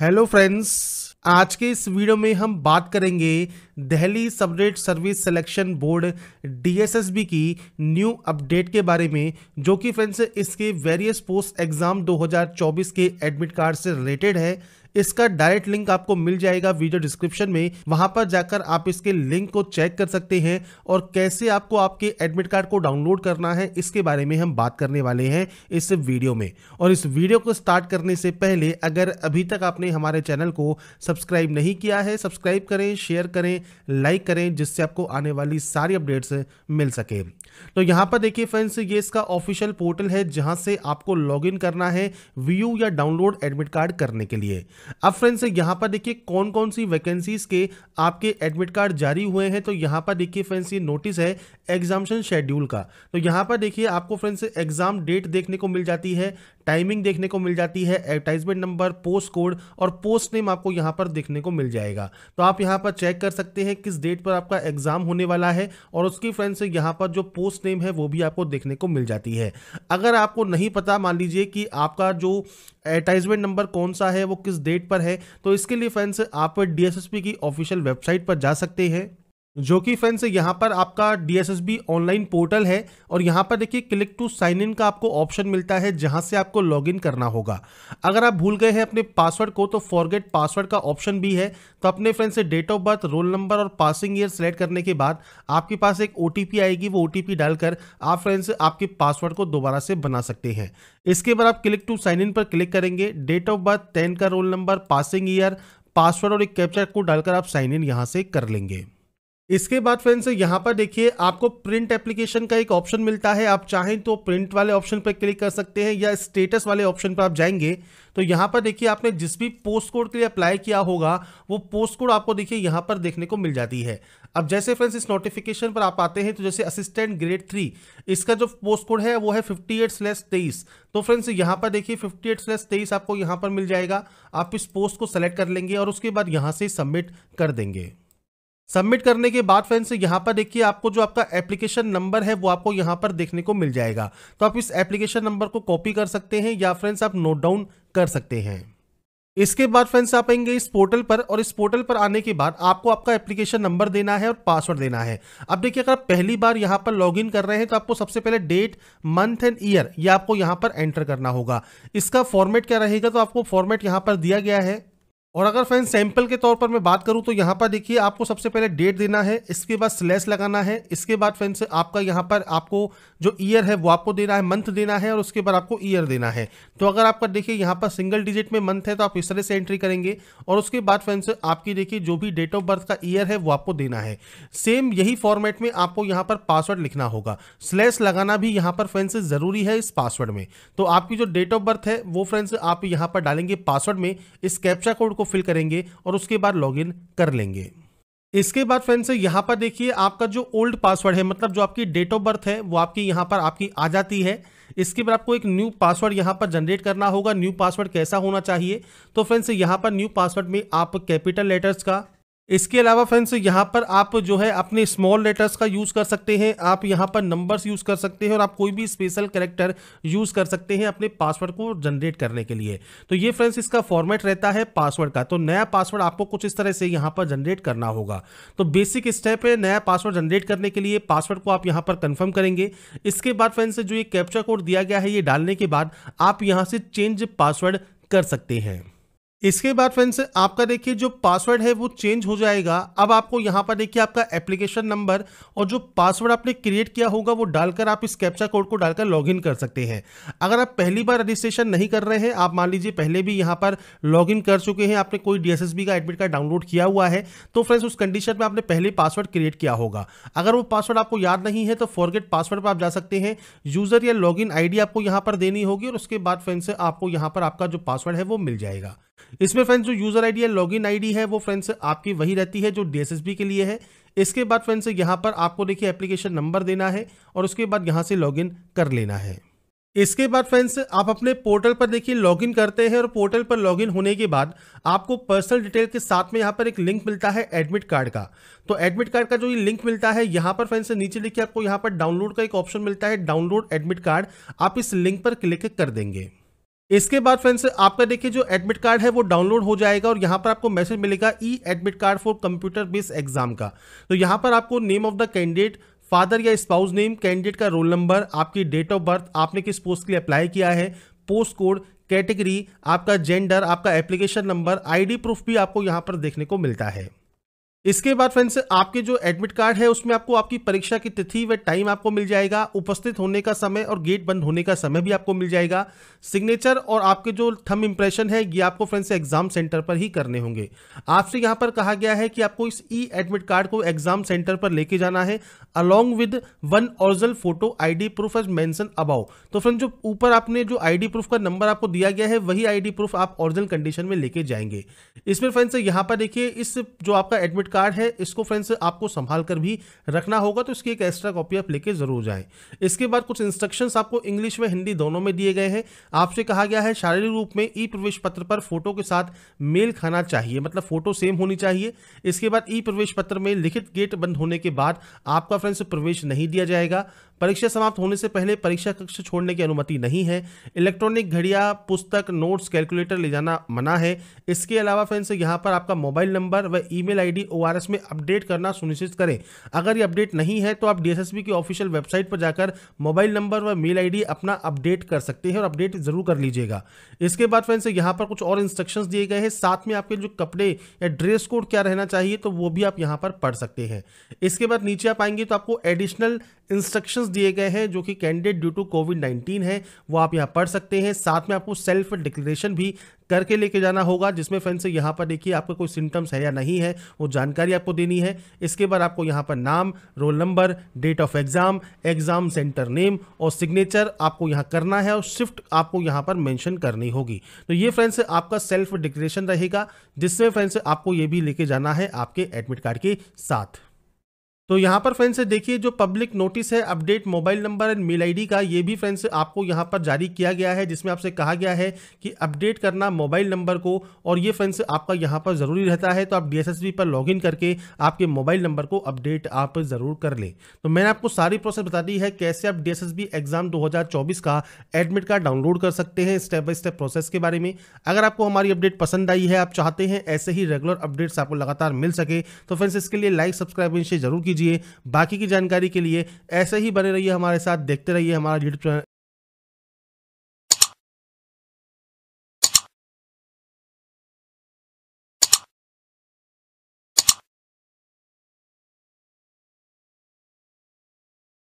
hello friends आज के इस वीडियो में हम बात करेंगे Delhi subordinate service selection board DSSB की न्यू अपडेट के बारे में जो कि फ्रेंड्स इसके वेरियस पोस्ट एग्जाम 2024 के एडमिट कार्ड से रिलेटेड है इसका डायरेक्ट लिंक आपको मिल जाएगा वीडियो डिस्क्रिप्शन में वहां पर जाकर आप इसके लिंक को चेक कर सकते हैं और कैसे आपको आपके एडमिट कार्ड को डाउनलोड करना है इसके बारे में हम बात करने वाले हैं इस वीडियो में और इस वीडियो को स्टार्ट करने से पहले अगर अभी तक आपने हमारे चैनल को सब्सक्राइब नहीं किया है सब्सक्राइब करें शेयर करें लाइक करें जिससे आपको आने वाली सारी अपडेट्स मिल सके तो यहाँ पर देखिए फ्रेंड्स ये इसका ऑफिशियल पोर्टल है जहाँ से आपको लॉगिन करना है व्यू या डाउनलोड एडमिट कार्ड करने के लिए अब फ्रेंड्स यहाँ पर देखिए कौन कौन सी वैकेंसीज के आपके एडमिट कार्ड जारी हुए हैं तो यहाँ पर देखिए फ्रेंड्स ये नोटिस है एग्जामेशन शेड्यूल का तो यहाँ पर देखिए आपको फ्रेंड्स एग्जाम डेट देखने को मिल जाती है टाइमिंग देखने को मिल जाती है एडवर्टाइजमेंट नंबर पोस्ट कोड और पोस्ट नेम आपको यहाँ पर देखने को मिल जाएगा तो आप यहाँ पर चेक कर सकते हैं किस डेट पर आपका एग्जाम होने वाला है और उसकी फ्रेंड्स यहाँ पर जो पोस्ट नेम है वो भी आपको देखने को मिल जाती है अगर आपको नहीं पता मान लीजिए कि आपका जो एडवर्टाइजमेंट नंबर कौन सा है वो किस डेट रेट पर है तो इसके लिए फ्रेंड्स आप डीएसएसपी की ऑफिशियल वेबसाइट पर जा सकते हैं जो कि फ्रेंड्स यहाँ पर आपका डी ऑनलाइन पोर्टल है और यहाँ पर देखिए क्लिक टू साइन इन का आपको ऑप्शन मिलता है जहाँ से आपको लॉगिन करना होगा अगर आप भूल गए हैं अपने पासवर्ड को तो फॉरगेट पासवर्ड का ऑप्शन भी है तो अपने friends date of birth roll number और पासिंग ईयर सेलेक्ट करने के बाद आपके पास एक ओ आएगी वो ओ डालकर आप फ्रेंड्स आपके पासवर्ड को दोबारा से बना सकते हैं इसके बाद आप क्लिक टू साइन इन पर क्लिक करेंगे डेट ऑफ बर्थ टेन का roll number passing year password और एक कैप्चर को डालकर आप साइन इन यहाँ से कर लेंगे इसके बाद फ्रेंड्स यहाँ पर देखिए आपको प्रिंट एप्लीकेशन का एक ऑप्शन मिलता है आप चाहें तो प्रिंट वाले ऑप्शन पर क्लिक कर सकते हैं या स्टेटस वाले ऑप्शन पर आप जाएंगे तो यहाँ पर देखिए आपने जिस भी पोस्ट कोड के लिए अप्लाई किया होगा वो पोस्ट कोड आपको देखिए यहाँ पर देखने को मिल जाती है अब जैसे फ्रेंड्स इस नोटिफिकेशन पर आप आते हैं तो जैसे असिस्टेंट ग्रेड थ्री इसका जो पोस्ट कोड है वो है फिफ्टी एट स्लैश तेईस तो फ्रेंड्स यहाँ पर देखिए फिफ्टी एट स्लैश तेईस आपको यहाँ पर मिल जाएगा आप इस पोस्ट को सेलेक्ट कर लेंगे और उसके बाद यहाँ से सबमिट कर देंगे सबमिट करने के बाद फ्रेंड्स यहाँ पर देखिए आपको जो आपका एप्लीकेशन नंबर है वो आपको यहाँ पर देखने को मिल जाएगा तो आप इस एप्लीकेशन नंबर को कॉपी कर सकते हैं या फ्रेंड्स आप नोट डाउन कर सकते हैं इसके बाद फ्रेंड्स आप आएंगे इस पोर्टल पर और इस पोर्टल पर आने के बाद आपको आपका एप्लीकेशन नंबर देना है और पासवर्ड देना है अब देखिए अगर आप पहली बार यहाँ पर लॉगिन कर रहे हैं तो आपको सबसे पहले डेट मंथ एंड ईयर ये आपको यहाँ पर एंटर करना होगा इसका फॉर्मेट क्या रहेगा तो आपको फॉर्मेट यहाँ पर दिया गया है और अगर फ्रेंड सैंपल के तौर पर मैं बात करूं तो यहाँ पर देखिए आपको सबसे पहले डेट देना है इसके बाद स्लैश लगाना है इसके बाद फ्रेंड्स आपका यहाँ पर आपको जो ईयर है वो आपको देना है मंथ देना है और उसके बाद आपको ईयर देना है तो अगर आपका देखिए यहाँ पर सिंगल डिजिट में मंथ है तो आप इस तरह से एंट्री करेंगे और उसके बाद फ्रेंड्स आपकी देखिए जो भी डेट ऑफ बर्थ का ईयर है वो आपको देना है सेम यही फॉर्मेट में आपको यहाँ पर पासवर्ड लिखना होगा स्लैश लगाना भी यहाँ पर फ्रेंड्स ज़रूरी है इस पासवर्ड में तो आपकी जो डेट ऑफ बर्थ है वो फ्रेंड्स आप यहाँ पर डालेंगे पासवर्ड में इस कैप्चा कोड को फिल करेंगे और उसके बाद लॉग कर लेंगे इसके बाद फ्रेंड्स यहाँ पर देखिए आपका जो ओल्ड पासवर्ड है मतलब जो आपकी डेट ऑफ बर्थ है वो आपकी यहाँ पर आपकी आ जाती है इसके बाद आपको एक न्यू पासवर्ड यहाँ पर जनरेट करना होगा न्यू पासवर्ड कैसा होना चाहिए तो फ्रेंड्स यहाँ पर न्यू पासवर्ड में आप कैपिटल लेटर्स का इसके अलावा फ्रेंड्स यहाँ पर आप जो है अपने स्मॉल लेटर्स का यूज़ कर सकते हैं आप यहाँ पर नंबर्स यूज़ कर सकते हैं और आप कोई भी स्पेशल करेक्टर यूज़ कर सकते हैं अपने पासवर्ड को जनरेट करने के लिए तो ये फ्रेंड्स इसका फॉर्मेट रहता है पासवर्ड का तो नया पासवर्ड आपको कुछ इस तरह से यहाँ पर जनरेट करना होगा तो बेसिक स्टेप है नया पासवर्ड जनरेट करने के लिए पासवर्ड को आप यहाँ पर कन्फर्म करेंगे इसके बाद फ्रेंड्स जो ये कैप्चर कोड दिया गया है ये डालने के बाद आप यहाँ से चेंज पासवर्ड कर सकते हैं इसके बाद फ्रेंड्स आपका देखिए जो पासवर्ड है वो चेंज हो जाएगा अब आपको यहाँ पर देखिए आपका एप्लीकेशन नंबर और जो पासवर्ड आपने क्रिएट किया होगा वो डालकर आप इस कैप्चा कोड को डालकर लॉगिन कर सकते हैं अगर आप पहली बार रजिस्ट्रेशन नहीं कर रहे हैं आप मान लीजिए पहले भी यहाँ पर लॉगिन कर चुके हैं आपने कोई डी का एडमिट कार्ड डाउनलोड किया हुआ है तो फ्रेंड्स उस कंडीशन में आपने पहले पासवर्ड क्रिएट किया होगा अगर वो पासवर्ड आपको याद नहीं है तो फॉरगेट पासवर्ड पर आप जा सकते हैं यूजर या लॉग इन आपको यहाँ पर देनी होगी और उसके बाद फ्रेंड्स आपको यहाँ पर आपका जो पासवर्ड है वो मिल जाएगा इसमें फ्रेंड्स जो यूजर आईडी है लॉगिन आईडी है वो फ्रेंड्स आपकी वही रहती है जो डीएसएसबी के लिए है इसके बाद फ्रेंड्स यहाँ पर आपको देखिए एप्लीकेशन नंबर देना है और उसके बाद यहाँ से लॉगिन कर लेना है इसके बाद फ्रेंड्स आप अपने पोर्टल पर देखिए लॉगिन करते हैं और पोर्टल पर लॉगिन होने के बाद आपको पर्सनल डिटेल के साथ में यहाँ पर एक लिंक मिलता है एडमिट कार्ड का तो एडमिट कार्ड का जो ये लिंक मिलता है यहाँ पर फ्रेंड्स नीचे देखिए आपको यहाँ पर डाउनलोड का एक ऑप्शन मिलता है डाउनलोड एडमिट कार्ड आप इस लिंक पर क्लिक कर देंगे इसके बाद फ्रेंड्स आपका देखिए जो एडमिट कार्ड है वो डाउनलोड हो जाएगा और यहाँ पर आपको मैसेज मिलेगा e admit card for computer based exam का तो यहाँ पर आपको name of the candidate father या स्पाउस नेम कैंडिडेट का रोल नंबर आपकी डेट ऑफ बर्थ आपने किस पोस्ट के लिए अप्लाई किया है पोस्ट कोड कैटेगरी आपका जेंडर आपका एप्लीकेशन नंबर आईडी प्रूफ भी आपको यहाँ पर देखने को मिलता है इसके बाद फ्रेंड्स आपके जो एडमिट कार्ड है उसमें आपको आपकी परीक्षा की तिथि व टाइम आपको मिल जाएगा उपस्थित होने का समय और गेट बंद होने का समय भी आपको मिल जाएगा सिग्नेचर और आपके जो थम इंप्रेशन है ये आपको फ्रेंड्स एग्जाम सेंटर पर ही करने होंगे आपसे यहाँ पर कहा गया है कि आपको इस ई एडमिट कार्ड को एग्जाम सेंटर पर लेके जाना है along with one original photo ID proof as मैं अबाउ तो फ्रेंड जो ऊपर आपने जो आईडी प्रूफ का नंबर आपको दिया गया है वही आई प्रूफ आप ओरिजिनल कंडीशन में लेके जाएंगे इसमें फ्रेंड्स यहाँ पर देखिए इस जो आपका एडमिट कार्ड है इसको फ्रेंड्स आपको संभाल कर भी रखना होगा तो इसकी एक एक्स्ट्रा कॉपी आप लेके जरूर जाएं इसके बाद कुछ इंस्ट्रक्शंस आपको इंग्लिश में हिंदी दोनों में दिए गए हैं आपसे कहा गया है शारीरिक रूप में ई प्रवेश पत्र पर फोटो के साथ मेल खाना चाहिए मतलब फोटो सेम होनी चाहिए इसके बाद ई प्रवेश पत्र में लिखित गेट बंद होने के बाद आपका फ्रेंड्स प्रवेश नहीं दिया जाएगा परीक्षा समाप्त होने से पहले परीक्षा कक्ष छोड़ने की अनुमति नहीं है इलेक्ट्रॉनिक घड़िया पुस्तक नोट्स कैलकुलेटर ले जाना मना है इसके अलावा फ्रेंड्स यहाँ पर आपका मोबाइल नंबर व ईमेल आईडी ओआरएस में अपडेट करना सुनिश्चित करें अगर ये अपडेट नहीं है तो आप डीएसएसबी की ऑफिशियल वेबसाइट पर जाकर मोबाइल नंबर व मेल आई अपना अपडेट कर सकते हैं और अपडेट जरूर कर लीजिएगा इसके बाद फ्रेंड्स यहाँ पर कुछ और इंस्ट्रक्शन दिए गए हैं साथ में आपके जो कपड़े या ड्रेस कोड क्या रहना चाहिए तो वो भी आप यहाँ पर पढ़ सकते हैं इसके बाद नीचे आप आएंगे तो आपको एडिशनल इंस्ट्रक्शन ऑप्शंस दिए गए हैं जो कि कैंडिडेट ड्यू टू कोविड 19 है वो आप यहाँ पढ़ सकते हैं साथ में आपको सेल्फ डिक्लेरेशन भी करके लेके जाना होगा जिसमें फ्रेंड्स यहाँ पर देखिए आपका कोई सिम्टम्स है या नहीं है वो जानकारी आपको देनी है इसके बाद आपको यहाँ पर नाम roll number date of exam exam centre name और सिग्नेचर आपको यहाँ करना है और शिफ्ट आपको यहाँ पर मैंशन करनी होगी तो ये फ्रेंड्स आपका सेल्फ डिक्लेरेशन रहेगा जिसमें फ्रेंड्स आपको ये भी लेके जाना है आपके एडमिट कार्ड के साथ तो यहाँ पर फ्रेंड्स देखिए जो पब्लिक नोटिस है update mobile number and mail ID का ये भी फ्रेंड्स आपको यहाँ पर जारी किया गया है जिसमें आपसे कहा गया है कि अपडेट करना मोबाइल नंबर को और ये फ्रेंड्स आपका यहाँ पर ज़रूरी रहता है तो आप डी पर लॉगिन करके आपके मोबाइल नंबर को अपडेट आप ज़रूर कर लें तो मैंने आपको सारी प्रोसेस बता दी है कैसे आप डी एग्ज़ाम दो का एडमिट कार्ड डाउनलोड कर सकते हैं स्टेप बाई स्टेप प्रोसेस के बारे में अगर आपको हमारी अपडेट पसंद आई है आप चाहते हैं ऐसे ही रेगुलर अपडेट्स आपको लगातार मिल सके तो फ्रेंड्स इसके लिए लाइक सब्सक्राइब इनसे जरूर कीजिए बाकी की जानकारी के लिए ऐसे ही बने रहिए हमारे साथ देखते रहिए हमारा यूट्यूब चैनल